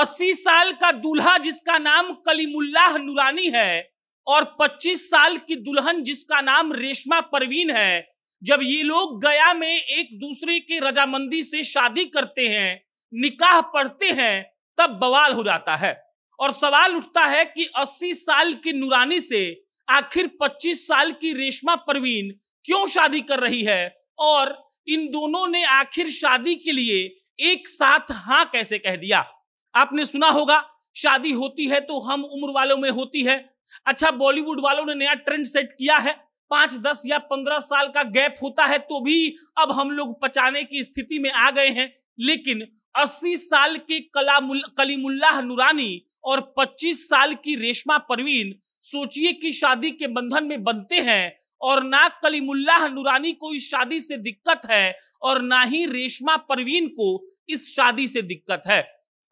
अस्सी साल का दूल्हा जिसका नाम कलीमुल्लाह नूरानी है और 25 साल की दुल्हन जिसका नाम रेशमा परवीन है जब ये लोग गया में एक दूसरे की रजामंदी से शादी करते हैं निकाह पढ़ते हैं तब बवाल हो जाता है और सवाल उठता है कि 80 साल की नूरानी से आखिर 25 साल की रेशमा परवीन क्यों शादी कर रही है और इन दोनों ने आखिर शादी के लिए एक साथ हाँ कैसे कह दिया आपने सुना होगा शादी होती है तो हम उम्र वालों में होती है अच्छा बॉलीवुड वालों ने नया ट्रेंड सेट किया है पांच दस या पंद्रह साल का गैप होता है तो भी अब हम लोग पचाने की स्थिति में आ गए हैं लेकिन 80 साल के कलीमुल्लाह नूरानी और 25 साल की रेशमा परवीन सोचिए कि शादी के बंधन में बनते हैं और ना कलीमुल्लाह नूरानी को इस शादी से दिक्कत है और ना ही रेशमा परवीन को इस शादी से दिक्कत है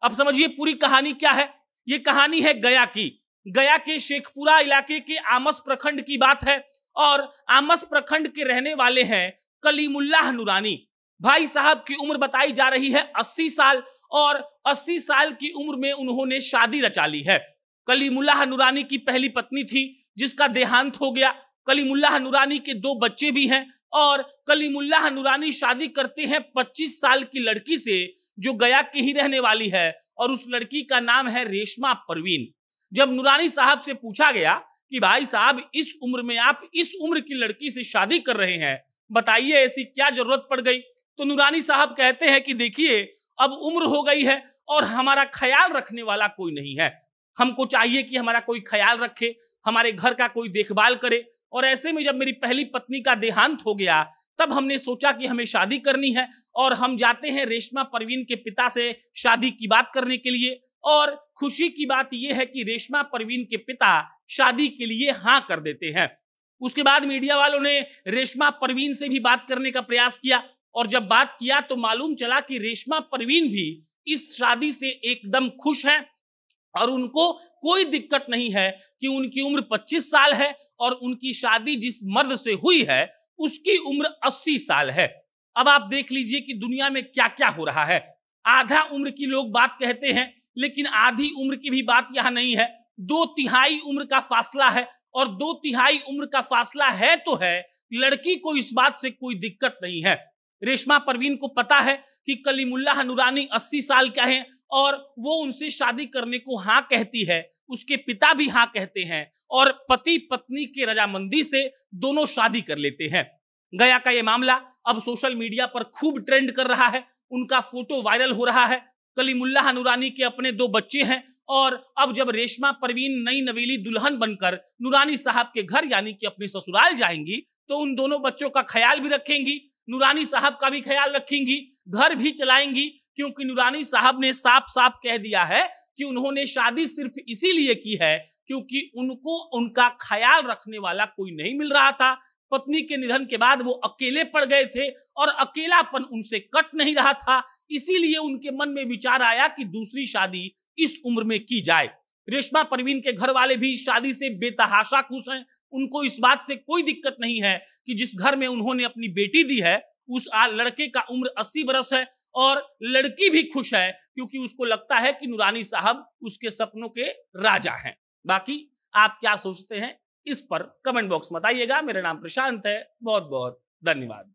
अब समझिए पूरी कहानी क्या है ये कहानी है गया की गया के शेखपुरा इलाके के आमस प्रखंड की बात है और आमस प्रखंड के रहने वाले हैं कलीमुल्लाह नूरानी भाई साहब की उम्र बताई जा रही है 80 साल और 80 साल की उम्र में उन्होंने शादी रचा ली है कलीमुल्लाह नूरानी की पहली पत्नी थी जिसका देहांत हो गया कलीमुल्लाह नूरानी के दो बच्चे भी हैं और कलीमुल्लाह नूरानी शादी करते हैं पच्चीस साल की लड़की से जो गया की ही रहने वाली है और उस लड़की का नाम है रेशमा परवीन जब नूरानी साहब से पूछा गया कि भाई साहब इस उम्र में आप इस उम्र की लड़की से शादी कर रहे हैं बताइए ऐसी क्या जरूरत पड़ गई तो नूरानी साहब कहते हैं कि देखिए अब उम्र हो गई है और हमारा ख्याल रखने वाला कोई नहीं है हमको चाहिए कि हमारा कोई ख्याल रखे हमारे घर का कोई देखभाल करे और ऐसे में जब मेरी पहली पत्नी का देहांत हो गया तब हमने सोचा कि हमें शादी करनी है और हम जाते हैं रेशमा परवीन के पिता से शादी की बात करने के लिए और खुशी की बात यह है कि रेशमा परवीन के पिता शादी के लिए हाँ कर देते हैं उसके बाद मीडिया वालों ने रेशमा परवीन से भी बात करने का प्रयास किया और जब बात किया तो मालूम चला कि रेशमा परवीन भी इस शादी से एकदम खुश हैं और उनको कोई दिक्कत नहीं है कि उनकी उम्र 25 साल है और उनकी शादी जिस मर्द से हुई है उसकी उम्र 80 साल है अब आप देख लीजिए कि दुनिया में क्या क्या हो रहा है आधा उम्र की लोग बात कहते हैं लेकिन आधी उम्र की भी बात यहाँ नहीं है दो तिहाई उम्र का फासला है और दो तिहाई उम्र का फासला है तो है लड़की को इस बात से कोई दिक्कत नहीं है रेशमा परवीन को पता है कि कलीमुल्ला नूरानी 80 साल का है और वो उनसे शादी करने को हाँ कहती है उसके पिता भी हाँ कहते हैं और पति पत्नी के रजामंदी से दोनों शादी कर लेते हैं गया का ये मामला अब सोशल मीडिया पर खूब ट्रेंड कर रहा है उनका फोटो वायरल हो रहा है कलीमुल्लाह नूरानी के अपने दो बच्चे हैं और अब जब रेशमा परवीन नई नवेली दुल्हन बनकर नूरानी साहब के घर यानी कि अपने ससुराल जाएंगी तो उन दोनों बच्चों का ख्याल भी रखेंगी नूरानी साहब का भी ख्याल रखेंगी घर भी चलाएंगी क्योंकि नूरानी साहब ने साफ साफ कह दिया है कि उन्होंने शादी सिर्फ इसीलिए की है क्योंकि उनको उनका ख्याल रखने वाला कोई नहीं मिल रहा था पत्नी के निधन के बाद वो अकेले पड़ गए थे और अकेलापन उनसे कट नहीं रहा था इसीलिए उनके मन में विचार आया कि दूसरी शादी इस उम्र में की जाए रेशमा परवीन के घर वाले भी शादी से बेतहाशा खुश हैं उनको इस बात से कोई दिक्कत नहीं है कि जिस घर में उन्होंने अपनी बेटी दी है उस लड़के का उम्र अस्सी बरस है और लड़की भी खुश है क्योंकि उसको लगता है कि नूरानी साहब उसके सपनों के राजा हैं बाकी आप क्या सोचते हैं इस पर कमेंट बॉक्स बताइएगा मेरा नाम प्रशांत है बहुत बहुत धन्यवाद